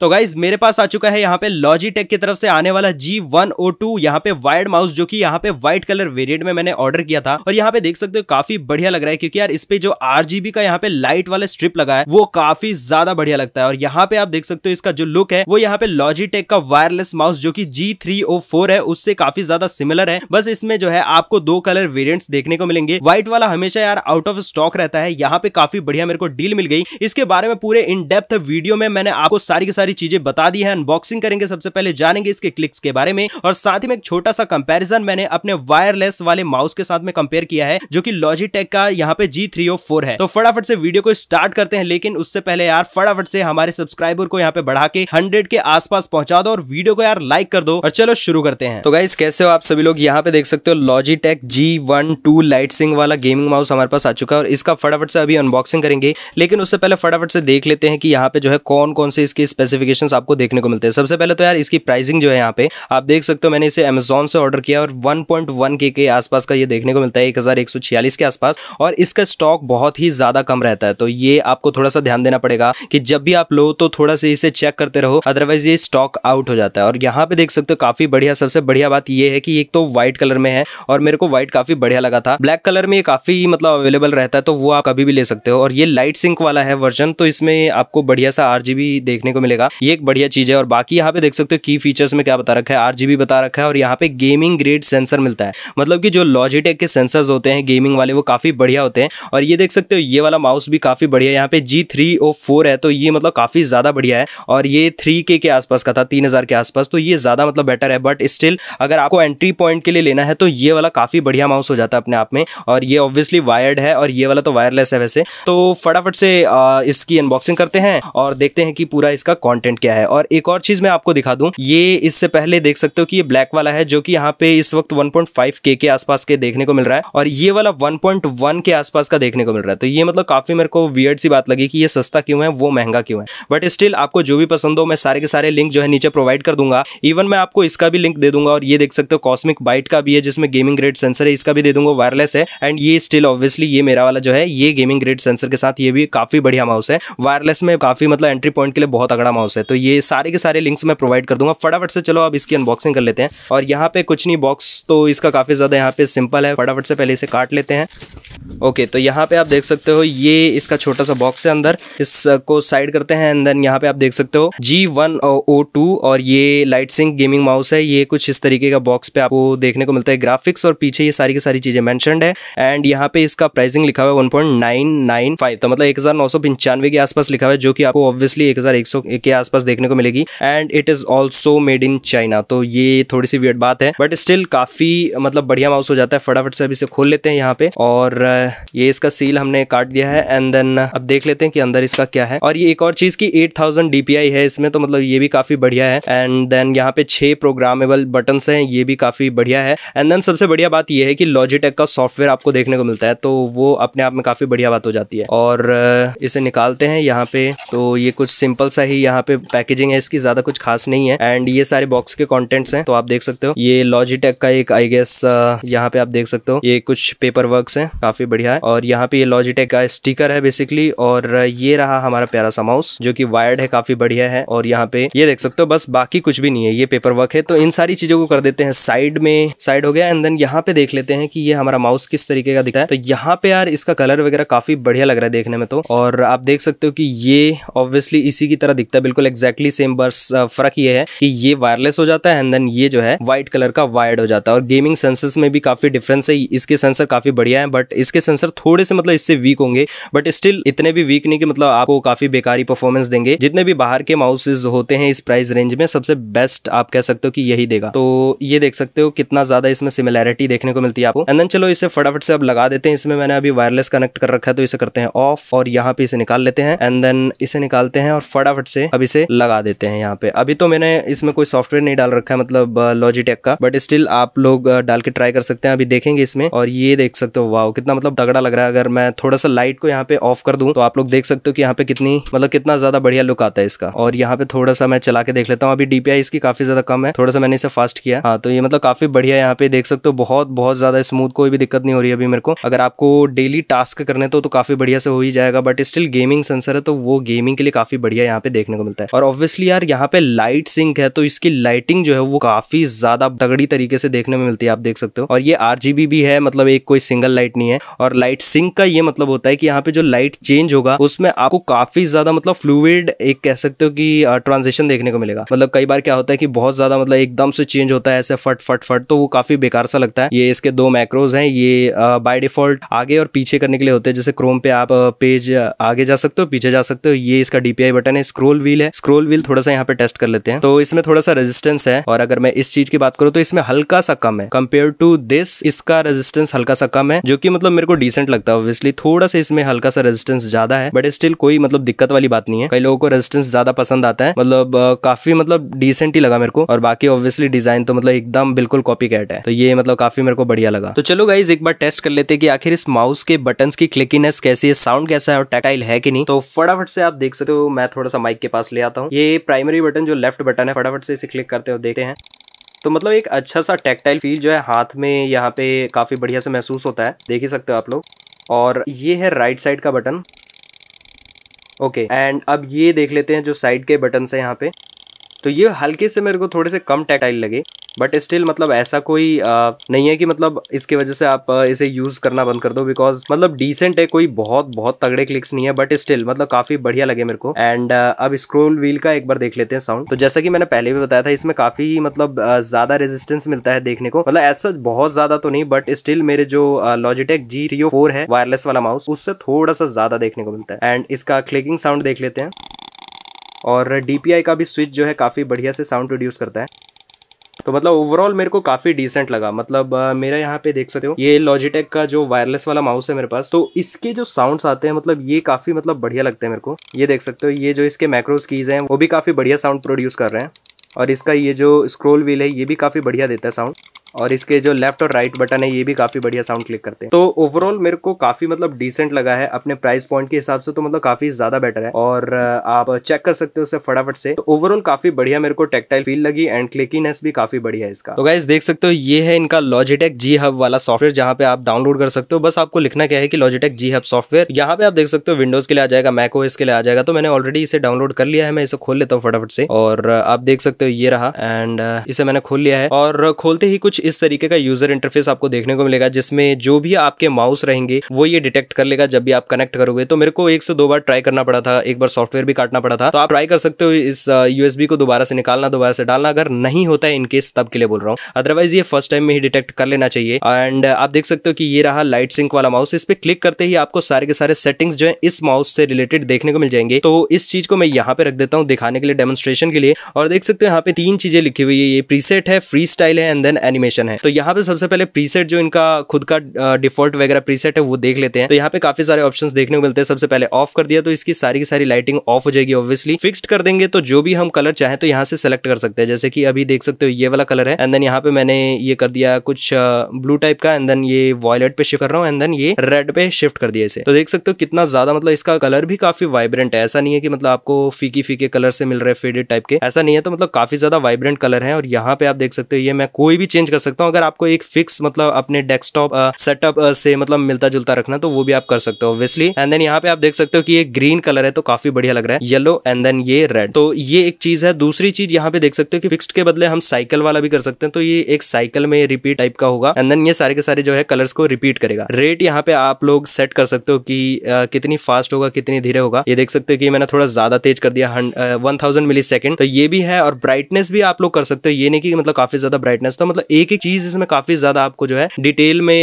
तो गाइज मेरे पास आ चुका है यहाँ पे लॉजीटेक की तरफ से आने वाला जी वन ओ टू यहाँ पे वायर्ड माउस जो कि यहाँ पे व्हाइट कलर वेरिएंट में मैंने ऑर्डर किया था और यहाँ पे देख सकते हो काफी बढ़िया लग रहा है क्योंकि यार इस पे जो बी का यहाँ पे लाइट वाला स्ट्रिप लगा है वो काफी ज्यादा बढ़िया लगता है और यहाँ पे आप देख सकते हो इसका जो लुक है वो यहाँ पे लॉजीटेक का वायरलेस माउस जो की जी थ्री ओ फोर है उससे काफी ज्यादा सिमिलर है बस इसमें जो है आपको दो कलर वेरियंट देखने को मिलेंगे व्हाइट वाला हमेशा यार आउट ऑफ स्टॉक रहता है यहाँ पे काफी बढ़िया मेरे को डील मिल गई इसके बारे में पूरे इन डेप्थ वीडियो में मैंने आपको सारी सारी सारी चीजें बता दी है अनबॉक्सिंग करेंगे सबसे पहले जानेंगे इसके क्लिक्स के बारे में और साथ ही में एक छोटा सा कंपैरिजन मैंने अपने वायरलेस वाले माउस के साथ में कंपेयर किया है जो कि लॉजिटेक का यहाँ पे जी थ्री है तो फटाफट से वीडियो को स्टार्ट करते हैं लेकिन उससे पहले यार फटाफट से हमारे सब्सक्राइबर को यहाँ पे बढ़ा के हंड्रेड के आसपास पहुंचा दो और वीडियो को यार लाइक कर दो और चलो शुरू करते हैं तो गाइस कैसे हो आप सभी लोग यहाँ पे देख सकते हो Logitech G one two light sync वाला गेमिंग माउस हमारे पास आ चुका है और इसका फटाफट से अभी अनबॉक्सिंग करेंगे लेकिन उससे पहले फटाफट से देख लेते हैं कि यहाँ पे जो है कौन कौन से इसके स्पेसिफिक स्पेसिफिकेशंस आपको देखने को मिलते हैं सबसे पहले तो यार इसकी प्राइसिंग जो है यहाँ पे आप देख सकते हो मैंने इसे अमेजोन से ऑर्डर किया और वन के के आसपास का ये देखने को मिलता है एक के आसपास और इसका स्टॉक बहुत ही ज़्यादा कम रहता है तो ये आपको थोड़ा सा ध्यान देना पड़ेगा कि जब भी आप लो तो थोड़ा सा इसे चेक करते रहो अदरवाइज ये स्टॉक आउट हो जाता है और यहाँ पे देख सकते हो काफ़ी बढ़िया सबसे बढ़िया बात यह है कि एक तो व्हाइट कलर में है और मेरे को व्हाइट काफ़ी बढ़िया लगा था ब्लैक कलर में ये काफ़ी मतलब अवेलेबल रहता है तो वो आप कभी भी ले सकते हो और ये लाइट सिंक वाला है वर्जन तो इसमें आपको बढ़िया सा आर देखने को मिलेगा जाएगा ये एक बढ़िया चीज है और बाकी यहाँ पे देख सकते हो की फीचर्स में क्या बता रखा है आर बता रखा है और यहाँ पे गेमिंग ग्रेड सेंसर मिलता है मतलब की जो लॉजिटेक के सेंसर होते हैं गेमिंग वाले वो काफी बढ़िया होते हैं और ये देख सकते हो ये वाला माउस भी काफी बढ़िया यहाँ पे जी थ्री ओ फोर है तो ये मतलब काफी ज्यादा बढ़िया है और ये थ्री के के आसपास का था तीन हजार के आसपास तो ये ज्यादा मतलब बेटर है बट स्टिल अगर आपको एंट्री पॉइंट के लिए लेना है तो ये वाला काफी बढ़िया माउस हो जाता है अपने आप में और ये ऑब्वियसली वायर्ड है और ये वाला तो वायरलेस है वैसे तो फटाफट से इसकी अनबॉक्सिंग करते हैं और देखते हैं कि पूरा इसका कॉन्टेंट क्या है और एक और चीज मैं आपको दिखा दूं ये इससे पहले देख सकते हो कि ये ब्लैक वाला है जो कि यहाँ पे इस वक्त 1.5 के के आसपास के देखने को मिल रहा है और ये वाला 1.1 के आसपास का देखने को मिल रहा है तो ये मतलब काफी मेरे को वियर्ड सी बात लगी कि ये सस्ता क्यों है वो महंगा क्यों है बट स्टिल आपको जो भी पसंद हो मैं सारे के सारे लिंक जो है नीचे प्रोवाइड कर दूंगा इवन मैं आपको इसका भी लिंक दे दूंगा और ये देख सकते हो कॉस्मिक बाइट का भी है जिसमें गेमिंग ग्रेड सेंसर है इसका भी दे दूंगा वायरलेस है एंड ये स्टिल ऑब्वियसली ये मेरा वाला जो है ये गेमिंग ग्रेड सेंसर के साथ ये भी काफी बढ़िया माउस है वायरलेस में काफी मतलब एंट्री पॉइंट के लिए बहुत अगड़ा माउस माउस है तो ये सारे के सारे लिंक्स मैं प्रोवाइड कर दूंगा फटाफट से चलो अब इसकी अनबॉक्सिंग कर लेते हैं और यहाँ पे कुछ नहीं बॉक्स तो इसका काफ़ी ज़्यादा यहाँ पे सिंपल है फटाफट से पहले इसे काट लेते हैं ओके okay, तो यहाँ पे आप देख सकते हो ये इसका छोटा सा बॉक्स है अंदर इसको साइड करते हैं एंड देन यहाँ पे आप देख सकते हो G1 वन ओ और ये लाइट सिंक गेमिंग माउस है ये कुछ इस तरीके का बॉक्स पे आपको देखने को मिलता है ग्राफिक्स और पीछे ये सारी की सारी चीज़ें मैंशनड है एंड यहाँ पे इसका प्राइसिंग लिखा हुआ है वन तो मतलब एक हज़ार नौ के आसपास लिखा हुआ है जो कि आपको ऑब्वियसली एक के आसपास देखने को मिलेगी and it is also made in China तो ये थोड़ी सी वियड बात है बट स्टिल काफ़ी मतलब बढ़िया माउस हो जाता है फटाफट से अभी इसे खोल लेते हैं यहाँ पे और uh, ये इसका सील हमने काट दिया है एंड देन uh, अब देख लेते हैं कि अंदर इसका क्या है और ये एक और चीज़ की एट थाउजेंड डीपीआई है इसमें तो मतलब ये भी काफ़ी बढ़िया है एंड देन यहाँ पे छह प्रोग्रामेबल बटन है ये भी काफ़ी बढ़िया है एंड देन सबसे बढ़िया बात यह है कि लॉजिटेक का सॉफ्टवेयर आपको देखने को मिलता है तो वो अपने आप में काफ़ी बढ़िया बात हो जाती है और uh, इसे निकालते हैं यहाँ पे तो ये कुछ सिंपल सा ही यहाँ पे पैकेजिंग है इसकी ज़्यादा कुछ खास नहीं है एंड ये सारे बॉक्स के कॉन्टेंट्स हैं तो आप देख सकते हो ये लॉजिटेक का एक आई गेस uh, यहाँ पे आप देख सकते हो ये कुछ पेपर वर्क है काफी बढ़िया है और यहाँ पे ये लॉजिटेक का स्टीकर है बेसिकली और ये रहा हमारा प्यारा सा माउस जो की वायर्ड है काफी बढ़िया है और यहाँ पे ये देख सकते हो बस बाकी कुछ भी नहीं है ये पेपर वर्क है तो इन सारी चीजों को कर देते हैं साइड में साइड हो गया एंड देन यहाँ पे देख लेते हैं कि ये हमारा माउस किस तरीके का दिखता है तो यहाँ पे यार इसका कलर वगैरह काफी बढ़िया लग रहा है देखने में तो और आप देख सकते हो कि ये ऑब्वियसली इसी की तरह दिखता है बिल्कुल एक्जैक्टली सेम बस फर्क ये है कि ये वायरलेस हो जाता है एंड देन ये जो है व्हाइट कलर का वायर्ड हो जाता है और गेमिंग सेंसर्स में भी काफी डिफरेंस है इसके सेंसर काफी बढ़िया है बट इसके सेंसर थोड़े से मतलब इससे वीक होंगे बट स्टिल इतने भी वीक नहीं कि मतलब आपको काफी बेकारी परफॉर्मेंस देंगे जितने भी बाहर के माउसेज होते हैं इस प्राइस रेंज में सबसे बेस्ट आप कह सकते हो कि यही देगा तो ये देख सकते हो कितना ज्यादा इसमें सिमिलैरिटी देखने को मिलती है आपको एंड देन चलो इसे फटाफट से अब लगा देते हैं इसमें मैंने अभी वायरलेस कनेक्ट कर रखा है तो इसे करते हैं ऑफ और यहाँ पे इसे निकाल लेते हैं एंड देन इसे निकालते हैं और फटाफट से अब इसे लगा देते हैं यहाँ पे अभी तो मैंने इसमें कोई सॉफ्टवेयर नहीं डाल रखा है मतलब लॉजिटेक का बट स्टिल आप लोग डाल के ट्राई कर सकते हैं अभी देखेंगे इसमें और ये देख सकते हो वाह कितना मतलब तगड़ा लग रहा है अगर मैं थोड़ा सा लाइट को यहाँ पे ऑफ कर दूँ तो आप लोग देख सकते हो कि यहाँ पे कितनी मतलब कितना ज्यादा बढ़िया लुक आता है इसका और यहाँ पे थोड़ा सा मैं चला के देख लेता हूँ अभी डीपीआई इसकी काफी ज्यादा कम है थोड़ा सा मैंने इसे फास्ट किया हाँ तो ये मतलब काफी बढ़िया यहाँ पे देख सकते हो बहुत बहुत ज्यादा स्मूथ कोई भी दिक्कत नहीं हो रही है अभी मेरे को अगर आपको डेली टास्क करने तो, तो काफी बढ़िया से हो ही जाएगा बट स्टिल गेमिंग सेंसर है तो वो गेमिंग के लिए काफी बढ़िया यहाँ पे देखने को को मिलता है और ऑब्वियसली यार यहाँ पे लाइट सिंक है तो इसकी लाइटिंग जो है वो काफी ज्यादा तगड़ी तरीके से देखने में मिलती है आप देख सकते हो और ये आर भी है मतलब एक कोई सिंगल लाइट नहीं है और लाइट सिंक का ये मतलब होता है कि यहाँ पे जो लाइट चेंज होगा उसमें आपको काफी ज्यादा मतलब फ्लूड एक कह सकते हो कि ट्रांजेक्शन देखने को मिलेगा मतलब कई बार क्या होता है कि बहुत ज्यादा मतलब एकदम से चेंज होता है ऐसे फट फट फट तो वो काफी बेकार सा लगता है ये इसके दो मैक्रोज हैं ये बाय डिफॉल्ट आगे और पीछे करने के लिए होते हैं जैसे क्रोम पे आप पेज आगे जा सकते हो पीछे जा सकते हो ये इसका डीपीआई बटन है स्क्रोल भी व्हील है स्क्रोल व्हील थोड़ा सा यहाँ पे टेस्ट कर लेते हैं तो इसमें थोड़ा सा रेजिस्टेंस है और अगर मैं इस चीज की बात करूँ तो इसमें हल्का सा कम है कम्पेयर टू दिस इसका रेजिस्टेंस हल्का सा कम है जो की मतलब मेरे को डिसेंट लगता है ऑब्वियसली थोड़ा सा इसमें हल्का सा रेजिस्टेंस ज्यादा है बट स्टिल कोई मतलब दिक्कत वाली बात नहीं है कई लोगों को रेजिस्टेंस ज्यादा पसंद आता है मतलब काफी मतलब डिसेंट ही लगा मेरे को और बाकी ऑब्वियसली डिजाइन तो मतलब एकदम बिल्कुल कॉपी कैट है तो ये मतलब काफी मेरे को बढ़िया लगा तो चलो गाइज एक बार टेस्ट कर लेते कि आखिर इस माउस के बटन की क्लिकिनेस कैसी है साउंड कैसा है और टैटाइल है कि नहीं तो फटाफट से आप देख सकते हो मैं थोड़ा सा माइक के पास पास ले आता हूँ ये प्राइमरी बटन जो लेफ्ट बटन है फटाफट से इसे क्लिक करते हो देखते हैं तो मतलब एक अच्छा सा टेक्टाइल फील जो है हाथ में यहाँ पे काफ़ी बढ़िया से महसूस होता है देख ही सकते हो आप लोग और ये है राइट साइड का बटन ओके एंड अब ये देख लेते हैं जो साइड के बटन है यहाँ पे तो ये हल्के से मेरे को थोड़े से कम टेक्टाइल लगे बट स्टिल मतलब ऐसा कोई आ, नहीं है कि मतलब इसकी वजह से आप इसे यूज़ करना बंद कर दो बिकॉज मतलब डिसेंट है कोई बहुत बहुत तगड़े क्लिक्स नहीं है बट स्टिल मतलब काफ़ी बढ़िया लगे मेरे को एंड अब स्क्रोल व्हील का एक बार देख लेते हैं साउंड तो जैसा कि मैंने पहले भी बताया था इसमें काफ़ी मतलब ज़्यादा रेजिस्टेंस मिलता है देखने को मतलब ऐसा बहुत ज़्यादा तो नहीं बट स्टिल मेरे जो लॉजिटेक जी रियो फोर है वायरलेस वाला माउस उससे थोड़ा सा ज़्यादा देखने को मिलता है एंड इसका क्लिकिंग साउंड देख लेते हैं और डी का भी स्विच जो है काफ़ी बढ़िया से साउंड प्रोड्यूस करता है तो मतलब ओवरऑल मेरे को काफ़ी डिसेंट लगा मतलब मेरा यहाँ पे देख सकते हो ये लॉजिटेक का जो वायरलेस वाला माउस है मेरे पास तो इसके जो साउंड्स आते हैं मतलब ये काफ़ी मतलब बढ़िया लगते हैं मेरे को ये देख सकते हो ये जो इसके मैक्रोस कीज़ हैं वो भी काफ़ी बढ़िया साउंड प्रोड्यूस कर रहे हैं और इसका ये जो स्क्रोल व्हील है ये भी काफ़ी बढ़िया देता है साउंड और इसके जो लेफ्ट और राइट बटन है ये भी काफ़ी बढ़िया साउंड क्लिक करते हैं तो ओवरऑल मेरे को काफ़ी मतलब डिसेंट लगा है अपने प्राइस पॉइंट के हिसाब से तो मतलब काफ़ी ज़्यादा बेटर है और आप चेक कर सकते हो उसे फटाफट से तो ओवरऑल काफ़ी बढ़िया मेरे को टेक्टाइल फील लगी एंड क्लिकीनेस भी काफ़ी बढ़िया है इसका तो गाइज देख सकते हो ये है इनका लॉजिटेक जी हब वाला सॉफ्टवेयर जहाँ पे आप डाउनलोड कर सकते हो बस आपको लिखना क्या है कि लॉजिटेक जी हब सॉफ्टवेयर यहाँ पे आप देख सकते हो विंडोज के लिए आ जाएगा मैको इसके लिए आ जाएगा तो मैंने ऑलरेडी इसे डाउनलोड कर लिया है मैं इसे खोल लेता हूँ फटाफट से और आप देख सकते हो ये रहा एंड इसे मैंने खोल लिया है और खोलते ही कुछ इस तरीके का यूजर इंटरफेस आपको देखने को मिलेगा जिसमें जो भी आपके माउस रहेंगे वो ये डिटेक्ट कर लेगा जब भी आप कनेक्ट करोगे तो मेरे को एक से दो बार ट्राई करना पड़ा था एक बार सॉफ्टवेयर भी काटना पड़ा था तो आप ट्राई कर सकते हो इस यूएसबी uh, को दोबारा से निकालना दोबारा से डालना अगर नहीं होता है इनकेस तब के लिए बोल रहा हूँ अदरवाइज ये फर्स्ट टाइम में ही डिटेक्ट कर लेना चाहिए एंड uh, आप देख सकते हो कि ये रहा लाइट सिंक वाला माउस इस पर क्लिक करते ही आपको सारे के सारे सेटिंग्स जो है इस माउस से रिलेटेड देखने को मिल जाएंगे तो इस चीज को मैं यहाँ पे रख देता हूँ दिखाने के लिए डेमोस्ट्रेशन के लिए और देख सकते हो यहाँ पे तीन चीजें लिखी हुई है ये प्रीसेट है फ्री स्टाइल है एंड देन एनिमेशन सेशन है तो यहाँ पे सबसे पहले प्रीसेट जो इनका खुद का डिफॉल्ट वगैरह प्रीसेट है वो देख लेते हैं तो यहाँ पे काफी सारे ऑप्शन देखने को मिलते हैं सबसे पहले ऑफ कर दिया तो इसकी सारी की सारी लाइटिंग ऑफ हो जाएगी ऑब्वियसली फिक्स कर देंगे तो जो भी हम कलर चाहें तो यहाँ से सेलेक्ट कर सकते हैं जैसे कि अभी देख सकते हो ये वाला कलर है एंड देन यहाँ पे मैंने ये कर दिया कुछ ब्लू टाइप का एंड देन ये वॉयलेट पे शिफ्ट कर रहा हूँ एंड देन ये रेड पे शिफ्ट कर दिया इसे तो देख सकते हो कितना ज्यादा मतलब इसका कलर भी काफी वाइब्रेंट है ऐसा नहीं है कि मतलब आपको फीकी फीके कलर से मिल रहे फेडेड टाइप के ऐसा नहीं है तो मतलब काफी ज्यादा वाइब्रेंट कलर है और यहाँ पे आप देख सकते हो ये मैं कोई भी चेंज कर सकता हूँ अगर आपको एक फिक्स मतलब अपने डेस्कटॉप सेटअप से मतलब मिलता जुलता रखना तो वो भी आप कर सकते हो ऑब्वियसली एंड देन यहाँ पे आप देख सकते हो कि ये ग्रीन कलर है तो काफी बढ़िया लग रहा है येलो एंड देन ये रेड तो ये एक चीज है दूसरी चीज यहाँ पे देख सकते हो कि फिक्स के बदले हम साइकिल वाला भी कर सकते हैं तो ये एक साइकिल में रिपीट टाइप का होगा एंड देन ये सारे के सारे जो है कलर को रिपीट करेगा रेट यहाँ पे आप लोग सेट कर सकते हो कि कितनी फास्ट होगा कितनी धीरे होगा ये देख सकते हो कि मैंने थोड़ा ज्यादा तेज कर दिया वन थाउजेंड मिली तो ये भी है और ब्राइटनेस भी आप लोग कर सकते हो ये नहीं कि मतलब काफी ज्यादा ब्राइटनेस था मतलब एक की चीज़ इसमें काफ़ी ज़्यादा आपको जो है डिटेल में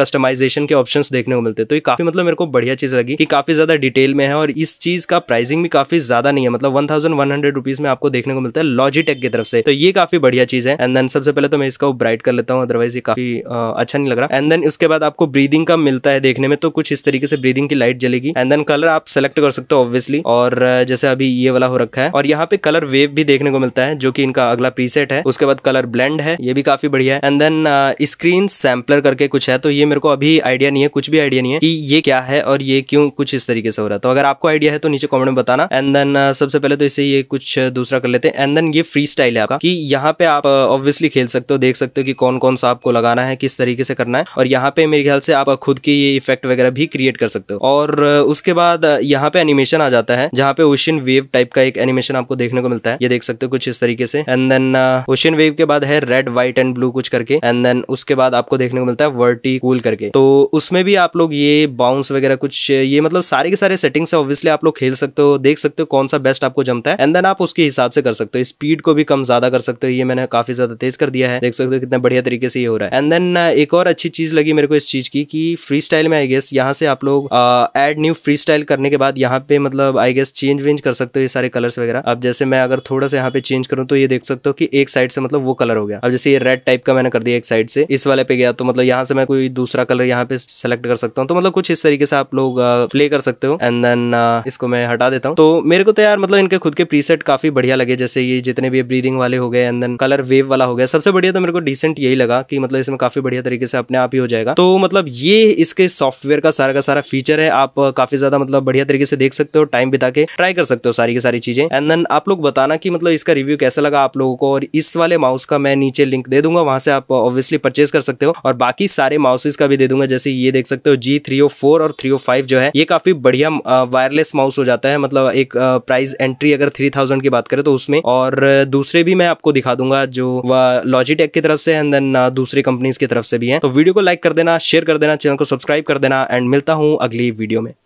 कस्टमाइजेशन के ऑप्शन देखने को मिलते तो ये काफ़ी मतलब मेरे को बढ़िया चीज़ लगी कि काफ़ी ज़्यादा डिटेल में है और इस चीज़ का प्राइसिंग भी काफ़ी ज़्यादा नहीं है मतलब वन थाउजेंड में आपको देखने को मिलता है लॉजिटेक की तरफ से तो ये काफ़ी बढ़िया चीज़ है एंड देन सबसे पहले तो मैं इसका ब्राइट कर लेता हूँ अदरवाइज ये काफ़ी अच्छा नहीं लग रहा एंड देन उसके बाद आपको ब्रीदिंग का मिलता है देखने में तो कुछ इस तरीके से ब्रीदिंग की लाइट जलेगी एंड देन कलर आप सेलेक्ट कर सकते हो ऑब्वियसली और जैसे अभी ये वाला हो रखा है और यहाँ पे कलर वेव भी देखने को मिलता है जो कि इनका अगला प्रीसेट है उसके बाद कलर ब्लेंड है ये भी काफी काफी बढ़िया है एंड देन स्क्रीन सैम्पलर करके कुछ है तो ये मेरे को अभी आइडिया नहीं है कुछ भी आइडिया नहीं है कि ये क्या है और ये क्यों कुछ इस तरीके से हो रहा है तो अगर आपको आइडिया है तो नीचे कॉमेंट में बताना एंड देन uh, सबसे पहले तो इसे ये कुछ दूसरा कर लेते हैं एंड देन ये फ्री स्टाइल है आपका कि यहाँ पे आप ऑब्वियसली uh, खेल सकते हो देख सकते हो कि कौन कौन सा आपको लगाना है किस तरीके से करना है और यहाँ पे मेरे ख्याल से आप खुद की ये इफेक्ट वगैरह भी क्रिएट कर सकते हो और uh, उसके बाद यहाँ पे एनिमेशन आ जाता है जहाँ पे ओशियन वेव टाइप का एक एनिमेशन आपको देखने को मिलता है ये देख सकते हो कुछ इस तरीके से एंड देन ओशियन वेव के बाद है रेड व्हाइट एंड ब्लू कुछ करके एंड देन उसके बाद आपको देखने को मिलता है वर्टी कूल करके तो उसमें भी आप लोग ये बाउंस वगैरह कुछ ये मतलब सारे के सारे सेटिंग्स है ऑब्वियसली आप लोग खेल सकते हो देख सकते हो कौन सा बेस्ट आपको जमता है एंड देन आप उसके हिसाब से कर सकते हो स्पीड को भी कम ज्यादा कर सकते हो ये मैंने काफी ज्यादा तेज कर दिया है देख सकते हो कितना बढ़िया तरीके से ये हो रहा है एंड देन uh, एक और अच्छी चीज लगी मेरे को इस चीज की कि फ्री स्टाइल में आई गेस यहाँ से आप लोग एड न्यू फ्री स्टाइल करने के बाद यहाँ पे मतलब आई गेस चेंज वेंज कर सकते हो ये सारे कलर्स वगैरह अब जैसे मैं अगर थोड़ा सा यहाँ पे चेंज करूँ तो ये देख सकते हो कि एक साइड से मतलब वो कलर हो गया अब जैसे ये रेड टाइप का मैंने कर दिया एक साइड से इस वाले पे गया तो मतलब यहाँ से मैं कोई दूसरा कलर यहाँ पे सेलेक्ट कर सकता हूँ तो मतलब कुछ इस तरीके से आप लोग प्ले कर सकते हो एंड देन इसको मैं हटा देता हूँ तो मेरे को तो यार मतलब इनके खुद के प्रीसेट काफी बढ़िया लगे जैसे ये जितने भी ब्रीदिंग वाले हो गए एंड देन कलर वेव वाला हो गया सबसे बढ़िया तो मेरे को डिसेंट यही लगा कि मतलब इसमें काफी बढ़िया तरीके से अपने आप ही हो जाएगा तो मतलब ये इसके सॉफ्टवेयर का सारा का सारा फीचर है आप काफी ज्यादा मतलब बढ़िया तरीके से देख सकते हो टाइम बिता के ट्राई कर सकते हो सारी की सारी चीजें एंड देन आप लोग बताना कि मतलब इसका रिव्यू कैसा लगा आप लोगों को और इस वाले माउस का मैं नीचे लिंक दे दूंगा दूंगा वहां से आप ऑब्वियसली परचेज कर सकते हो और बाकी सारे माउसेस का भी दे दूंगा जैसे ये देख सकते हो जी थ्री oh और थ्री oh जो है ये काफी बढ़िया वायरलेस माउस हो जाता है मतलब एक प्राइस एंट्री अगर थ्री थाउजेंड की बात करें तो उसमें और दूसरे भी मैं आपको दिखा दूंगा जो लॉजिटेक की तरफ से एंड देन दूसरी कंपनीज की तरफ से भी है तो वीडियो को लाइक कर देना शेयर कर देना चैनल को सब्सक्राइब कर देना एंड मिलता हूँ अगली वीडियो में